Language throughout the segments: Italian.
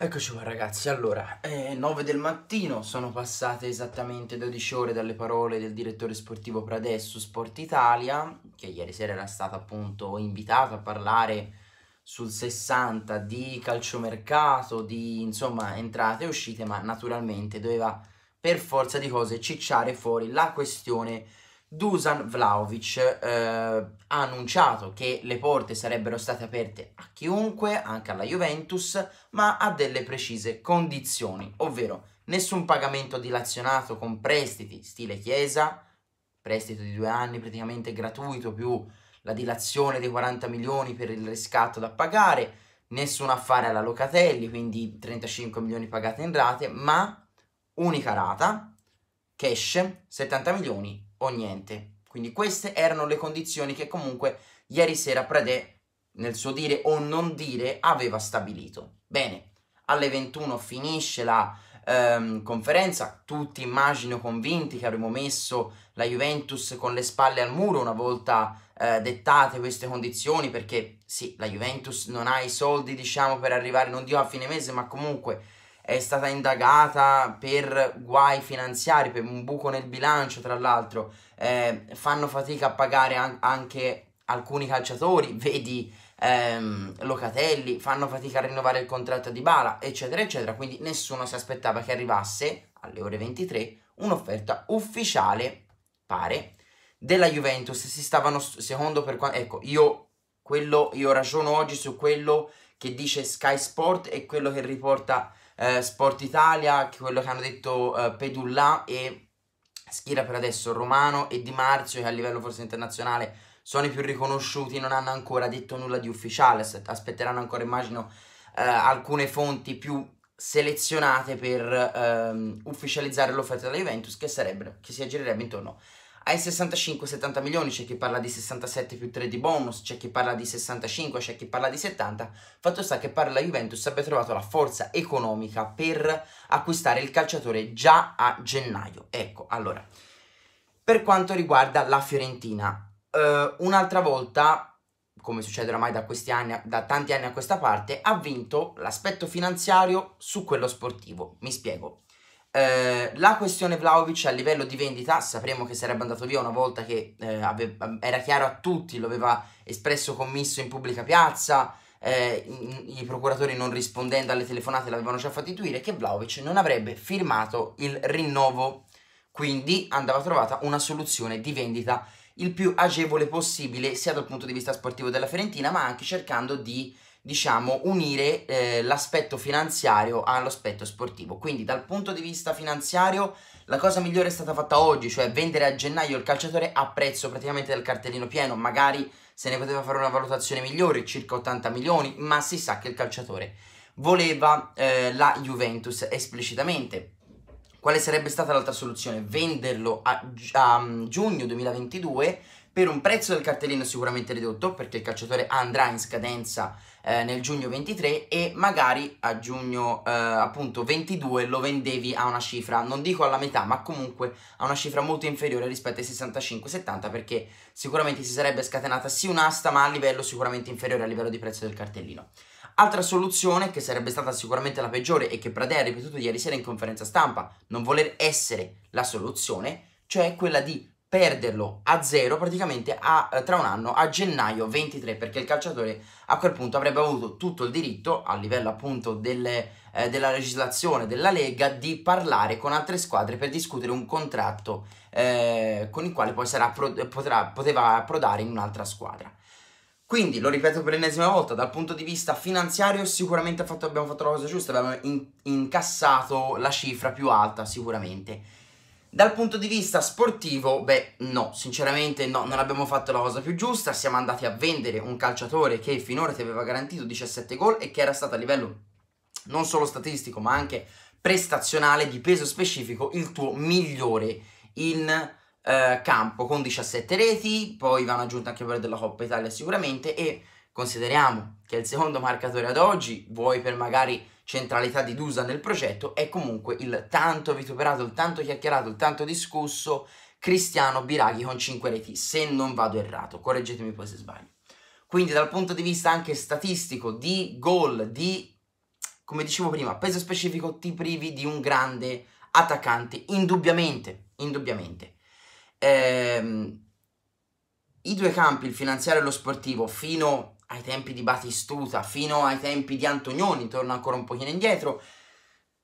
Eccoci qua ragazzi, allora, è eh, 9 del mattino, sono passate esattamente 12 ore dalle parole del direttore sportivo Prades su Sport Italia, che ieri sera era stato appunto invitato a parlare sul 60 di calciomercato, di insomma entrate e uscite, ma naturalmente doveva per forza di cose cicciare fuori la questione Dusan Vlaovic eh, ha annunciato che le porte sarebbero state aperte a chiunque, anche alla Juventus, ma a delle precise condizioni, ovvero nessun pagamento dilazionato con prestiti stile Chiesa, prestito di due anni praticamente gratuito più la dilazione dei 40 milioni per il riscatto da pagare, nessun affare alla Locatelli, quindi 35 milioni pagate in rate, ma unica rata, cash, 70 milioni o niente. Quindi queste erano le condizioni che comunque ieri sera Pradè, nel suo dire o non dire, aveva stabilito. Bene, alle 21 finisce la ehm, conferenza, tutti immagino convinti che avremmo messo la Juventus con le spalle al muro una volta eh, dettate queste condizioni, perché sì, la Juventus non ha i soldi, diciamo, per arrivare, non dico a fine mese, ma comunque è stata indagata per guai finanziari, per un buco nel bilancio tra l'altro, eh, fanno fatica a pagare an- anche alcuni calciatori, vedi ehm, Locatelli, fanno fatica a rinnovare il contratto di Bala, eccetera, eccetera, quindi nessuno si aspettava che arrivasse alle ore 23 un'offerta ufficiale, pare, della Juventus, si stavano, secondo per quanto, ecco, io, quello, io ragiono oggi su quello che dice Sky Sport e quello che riporta eh, Sport Italia, quello che hanno detto eh, Pedulla e Schira per adesso Romano e Di Marzio che a livello forse internazionale sono i più riconosciuti, non hanno ancora detto nulla di ufficiale, aspetteranno ancora immagino eh, alcune fonti più selezionate per ehm, ufficializzare l'offerta della Juventus che, sarebbero, che si aggirerebbe intorno hai 65-70 milioni, c'è chi parla di 67 più 3 di bonus, c'è chi parla di 65, c'è chi parla di 70. Fatto sta che pare la Juventus abbia trovato la forza economica per acquistare il calciatore già a gennaio. Ecco, allora, per quanto riguarda la Fiorentina, eh, un'altra volta, come succede oramai da, anni, da tanti anni a questa parte, ha vinto l'aspetto finanziario su quello sportivo. Mi spiego. Eh, la questione Vlaovic a livello di vendita, sapremo che sarebbe andato via una volta che eh, aveva, era chiaro a tutti, lo aveva espresso commisso in pubblica piazza, eh, i procuratori non rispondendo alle telefonate l'avevano già fatto intuire che Vlaovic non avrebbe firmato il rinnovo, quindi andava trovata una soluzione di vendita il più agevole possibile sia dal punto di vista sportivo della Fiorentina ma anche cercando di diciamo, unire eh, l'aspetto finanziario all'aspetto sportivo. Quindi dal punto di vista finanziario la cosa migliore è stata fatta oggi, cioè vendere a gennaio il calciatore a prezzo praticamente del cartellino pieno, magari se ne poteva fare una valutazione migliore, circa 80 milioni, ma si sa che il calciatore voleva eh, la Juventus esplicitamente. Quale sarebbe stata l'altra soluzione? Venderlo a, a mm, giugno 2022 per un prezzo del cartellino sicuramente ridotto perché il calciatore andrà in scadenza eh, nel giugno 23 e magari a giugno eh, appunto 22 lo vendevi a una cifra, non dico alla metà, ma comunque a una cifra molto inferiore rispetto ai 65-70 perché sicuramente si sarebbe scatenata sì un'asta ma a livello sicuramente inferiore a livello di prezzo del cartellino. Altra soluzione, che sarebbe stata sicuramente la peggiore e che Pradea ha ripetuto ieri sera in conferenza stampa, non voler essere la soluzione, cioè quella di perderlo a zero praticamente a, eh, tra un anno a gennaio 23 perché il calciatore a quel punto avrebbe avuto tutto il diritto a livello appunto delle, eh, della legislazione della Lega di parlare con altre squadre per discutere un contratto eh, con il quale poi sarà, potrà, poteva approdare in un'altra squadra quindi lo ripeto per l'ennesima volta dal punto di vista finanziario sicuramente fatto, abbiamo fatto la cosa giusta abbiamo in, incassato la cifra più alta sicuramente dal punto di vista sportivo, beh, no, sinceramente no, non abbiamo fatto la cosa più giusta, siamo andati a vendere un calciatore che finora ti aveva garantito 17 gol e che era stato a livello non solo statistico ma anche prestazionale di peso specifico il tuo migliore in eh, campo con 17 reti, poi vanno aggiunte anche quelle della Coppa Italia sicuramente e consideriamo che il secondo marcatore ad oggi, vuoi per magari centralità di Dusa nel progetto è comunque il tanto vituperato, il tanto chiacchierato, il tanto discusso Cristiano Biraghi con 5 reti, se non vado errato, correggetemi poi se sbaglio. Quindi dal punto di vista anche statistico, di gol, di, come dicevo prima, peso specifico, ti privi di un grande attaccante, indubbiamente, indubbiamente. Ehm, I due campi, il finanziario e lo sportivo, fino ai tempi di Batistuta, fino ai tempi di Antonioni, torno ancora un pochino indietro,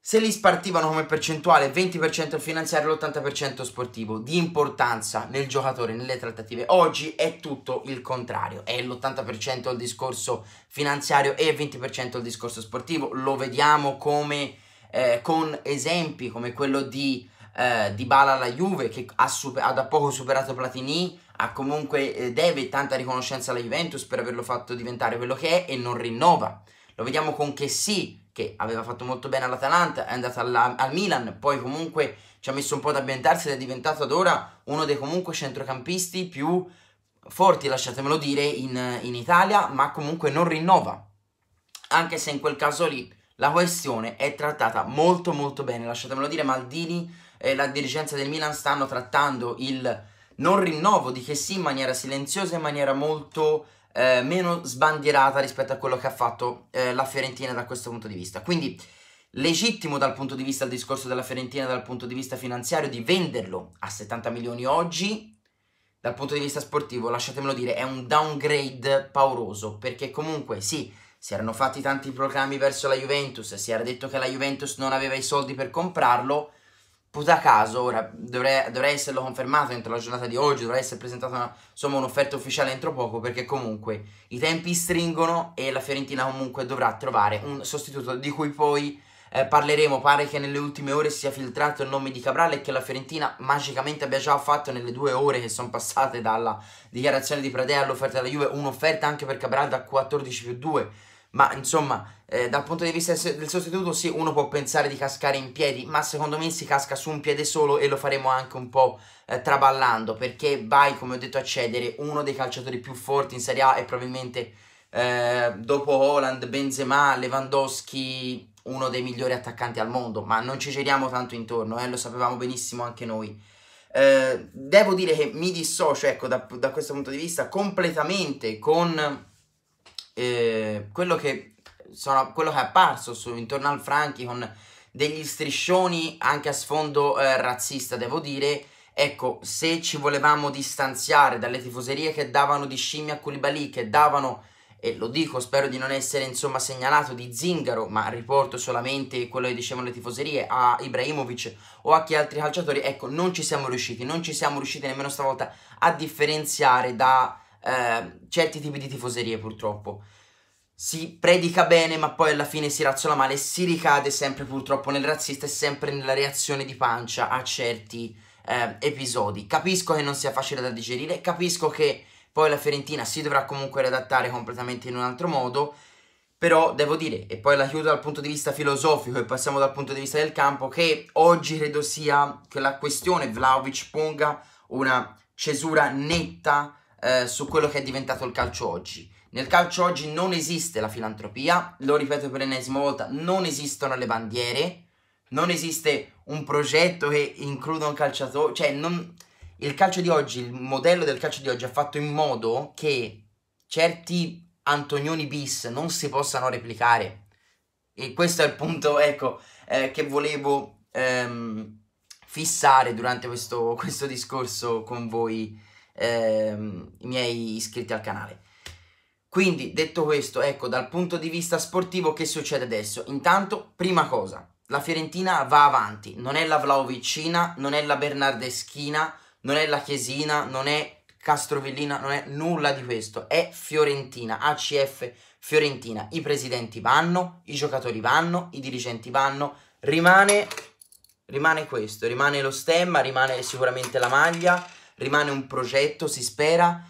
se li spartivano come percentuale 20% finanziario e l'80% sportivo, di importanza nel giocatore, nelle trattative. Oggi è tutto il contrario, è l'80% il discorso finanziario e il 20% il discorso sportivo. Lo vediamo come, eh, con esempi come quello di, eh, di Bala alla Juve che ha, super- ha da poco superato Platini, ha comunque, eh, deve tanta riconoscenza alla Juventus per averlo fatto diventare quello che è e non rinnova. Lo vediamo con che sì, che aveva fatto molto bene all'Atalanta, è andato alla, al Milan, poi comunque ci ha messo un po' ad ambientarsi ed è diventato ad ora uno dei comunque centrocampisti più forti, lasciatemelo dire, in, in Italia, ma comunque non rinnova. Anche se in quel caso lì la questione è trattata molto molto bene, lasciatemelo dire, Maldini e la dirigenza del Milan stanno trattando il non rinnovo di che sì in maniera silenziosa, in maniera molto eh, meno sbandierata rispetto a quello che ha fatto eh, la Fiorentina da questo punto di vista. Quindi legittimo dal punto di vista del discorso della Fiorentina, dal punto di vista finanziario, di venderlo a 70 milioni oggi, dal punto di vista sportivo, lasciatemelo dire, è un downgrade pauroso, perché comunque sì, si erano fatti tanti programmi verso la Juventus, si era detto che la Juventus non aveva i soldi per comprarlo, puta caso, ora dovrei, dovrei, esserlo confermato entro la giornata di oggi, dovrà essere presentata una, insomma un'offerta ufficiale entro poco perché comunque i tempi stringono e la Fiorentina comunque dovrà trovare un sostituto di cui poi eh, parleremo, pare che nelle ultime ore sia filtrato il nome di Cabral e che la Fiorentina magicamente abbia già fatto nelle due ore che sono passate dalla dichiarazione di Pradea all'offerta della Juve un'offerta anche per Cabral da 14 più 2 ma insomma eh, dal punto di vista del sostituto sì, uno può pensare di cascare in piedi, ma secondo me si casca su un piede solo e lo faremo anche un po' eh, traballando, perché vai, come ho detto, a cedere uno dei calciatori più forti in Serie A e probabilmente eh, dopo Holland, Benzema, Lewandowski, uno dei migliori attaccanti al mondo, ma non ci giriamo tanto intorno, eh, lo sapevamo benissimo anche noi. Eh, devo dire che mi dissocio, ecco, da, da questo punto di vista, completamente con eh, quello, che sono, quello, che è apparso su, intorno al Franchi con degli striscioni anche a sfondo eh, razzista, devo dire. Ecco, se ci volevamo distanziare dalle tifoserie che davano di scimmia a Koulibaly, che davano, e lo dico, spero di non essere insomma segnalato, di Zingaro, ma riporto solamente quello che dicevano le tifoserie, a Ibrahimovic o a chi altri calciatori, ecco, non ci siamo riusciti, non ci siamo riusciti nemmeno stavolta a differenziare da eh, certi tipi di tifoserie purtroppo. Si predica bene ma poi alla fine si razzola male e si ricade sempre purtroppo nel razzista e sempre nella reazione di pancia a certi eh, episodi. Capisco che non sia facile da digerire, capisco che poi la Fiorentina si dovrà comunque riadattare completamente in un altro modo, però devo dire, e poi la chiudo dal punto di vista filosofico e passiamo dal punto di vista del campo, che oggi credo sia che la questione Vlaovic ponga una cesura netta eh, su quello che è diventato il calcio oggi. Nel calcio oggi non esiste la filantropia, lo ripeto per l'ennesima volta, non esistono le bandiere, non esiste un progetto che includa un calciatore, cioè non... il calcio di oggi, il modello del calcio di oggi ha fatto in modo che certi Antonioni bis non si possano replicare. E questo è il punto, ecco, eh, che volevo ehm, fissare durante questo, questo discorso con voi ehm, i miei iscritti al canale. Quindi, detto questo, ecco, dal punto di vista sportivo che succede adesso? Intanto, prima cosa, la Fiorentina va avanti, non è la Vlaovicina, non è la Bernardeschina, non è la Chiesina, non è Castrovillina, non è nulla di questo, è Fiorentina, ACF Fiorentina, i presidenti vanno, i giocatori vanno, i dirigenti vanno, rimane, rimane questo, rimane lo stemma, rimane sicuramente la maglia, rimane un progetto, si spera,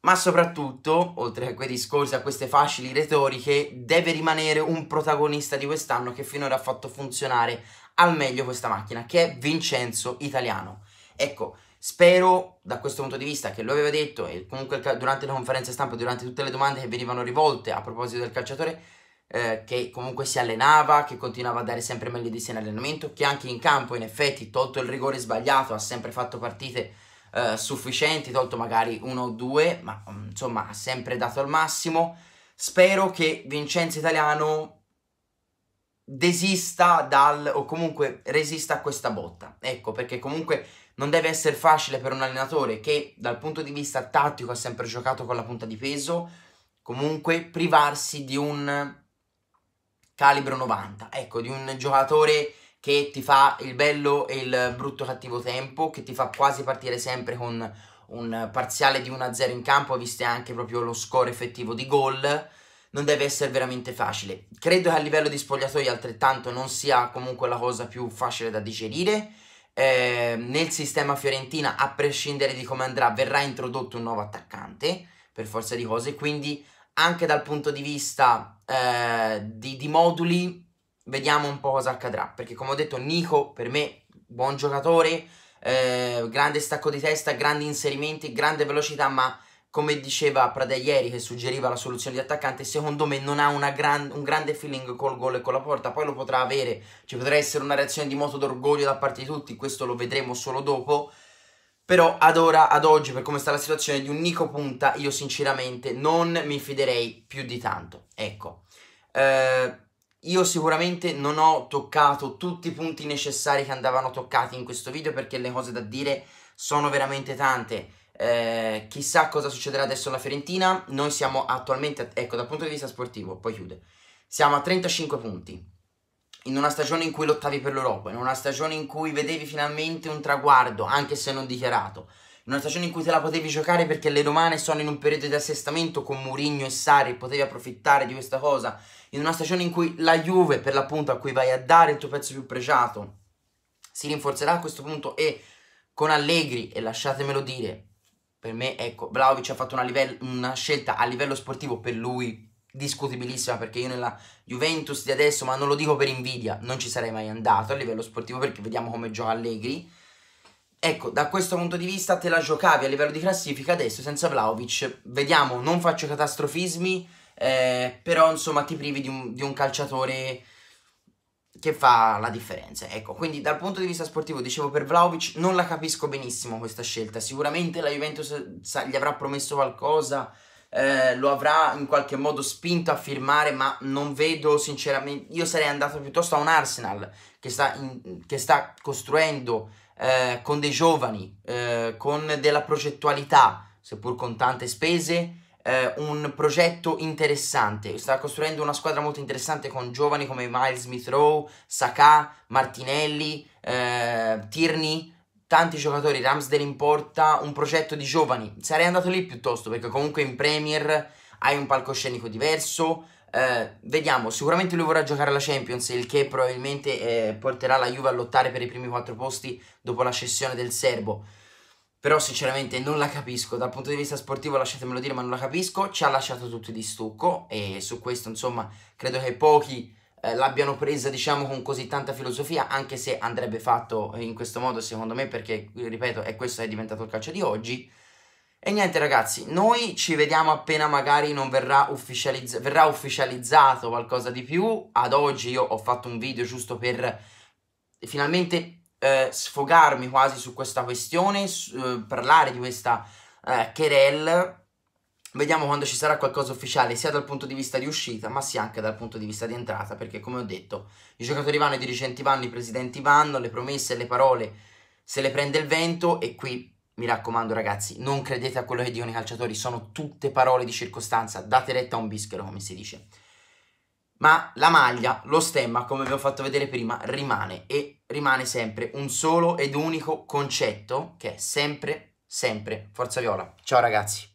ma soprattutto, oltre a quei discorsi, a queste facili retoriche, deve rimanere un protagonista di quest'anno che finora ha fatto funzionare al meglio questa macchina, che è Vincenzo Italiano. Ecco, Spero da questo punto di vista che lo aveva detto e comunque durante le conferenze stampa, durante tutte le domande che venivano rivolte a proposito del calciatore, eh, che comunque si allenava, che continuava a dare sempre meglio di sé in allenamento, che anche in campo in effetti, tolto il rigore sbagliato, ha sempre fatto partite eh, sufficienti, tolto magari uno o due, ma mm, insomma ha sempre dato il massimo. Spero che Vincenzo Italiano desista dal o comunque resista a questa botta. Ecco, perché comunque non deve essere facile per un allenatore che dal punto di vista tattico ha sempre giocato con la punta di peso, comunque privarsi di un calibro 90, ecco, di un giocatore che ti fa il bello e il brutto cattivo tempo, che ti fa quasi partire sempre con un parziale di 1-0 in campo, viste anche proprio lo score effettivo di gol, non deve essere veramente facile. Credo che a livello di spogliatoio altrettanto non sia comunque la cosa più facile da digerire. Eh, nel sistema Fiorentina, a prescindere di come andrà, verrà introdotto un nuovo attaccante, per forza di cose, quindi anche dal punto di vista eh, di, di moduli vediamo un po' cosa accadrà, perché come ho detto Nico per me buon giocatore, eh, grande stacco di testa, grandi inserimenti, grande velocità, ma come diceva Prade ieri che suggeriva la soluzione di attaccante, secondo me non ha gran, un grande feeling col gol e con la porta, poi lo potrà avere, ci potrà essere una reazione di moto d'orgoglio da parte di tutti, questo lo vedremo solo dopo, però ad ora, ad oggi, per come sta la situazione di un Nico Punta, io sinceramente non mi fiderei più di tanto, ecco. Eh, io sicuramente non ho toccato tutti i punti necessari che andavano toccati in questo video perché le cose da dire sono veramente tante. Eh, chissà cosa succederà adesso alla Fiorentina. Noi siamo attualmente, ecco dal punto di vista sportivo, poi chiude. Siamo a 35 punti. In una stagione in cui lottavi per l'Europa, in una stagione in cui vedevi finalmente un traguardo, anche se non dichiarato una stagione in cui te la potevi giocare perché le romane sono in un periodo di assestamento con Mourinho e Sari, potevi approfittare di questa cosa, in una stagione in cui la Juve, per l'appunto, a cui vai a dare il tuo pezzo più pregiato, si rinforzerà a questo punto e con Allegri, e lasciatemelo dire, per me, ecco, Vlaovic ha fatto una, livello, una scelta a livello sportivo per lui discutibilissima perché io nella Juventus di adesso, ma non lo dico per invidia, non ci sarei mai andato a livello sportivo perché vediamo come gioca Allegri Ecco, da questo punto di vista te la giocavi a livello di classifica adesso senza Vlaovic. Vediamo, non faccio catastrofismi, eh, però insomma ti privi di un, di un, calciatore che fa la differenza. Ecco, quindi dal punto di vista sportivo, dicevo per Vlaovic, non la capisco benissimo questa scelta. Sicuramente la Juventus sa, gli avrà promesso qualcosa, eh, lo avrà in qualche modo spinto a firmare, ma non vedo sinceramente... Io sarei andato piuttosto a un Arsenal che sta, in, che sta costruendo eh, con dei giovani, eh, con della progettualità, seppur con tante spese, eh, un progetto interessante. Sta costruendo una squadra molto interessante con giovani come Miles Smith Rowe, Saka, Martinelli, eh, Tierney, tanti giocatori, Ramsdale in porta, un progetto di giovani. Sarei andato lì piuttosto perché comunque in Premier hai un palcoscenico diverso, eh, vediamo, sicuramente lui vorrà giocare la Champions, il che probabilmente eh, porterà la Juve a lottare per i primi quattro posti dopo la cessione del serbo. Però sinceramente non la capisco, dal punto di vista sportivo lasciatemelo dire, ma non la capisco. Ci ha lasciato tutti di stucco e su questo insomma credo che pochi eh, l'abbiano presa diciamo con così tanta filosofia, anche se andrebbe fatto in questo modo secondo me perché, ripeto, è questo che è diventato il calcio di oggi. E niente ragazzi, noi ci vediamo appena magari non verrà, ufficializz- verrà ufficializzato qualcosa di più. Ad oggi io ho fatto un video giusto per eh, finalmente eh, sfogarmi quasi su questa questione, su, eh, parlare di questa eh, querel. Vediamo quando ci sarà qualcosa ufficiale, sia dal punto di vista di uscita, ma sia anche dal punto di vista di entrata, perché come ho detto, i giocatori vanno, i dirigenti vanno, i presidenti vanno, le promesse le parole se le prende il vento e qui mi raccomando ragazzi, non credete a quello che dicono i calciatori, sono tutte parole di circostanza, date retta a un bischero come si dice. Ma la maglia, lo stemma, come vi ho fatto vedere prima, rimane e rimane sempre un solo ed unico concetto che è sempre, sempre Forza Viola. Ciao ragazzi!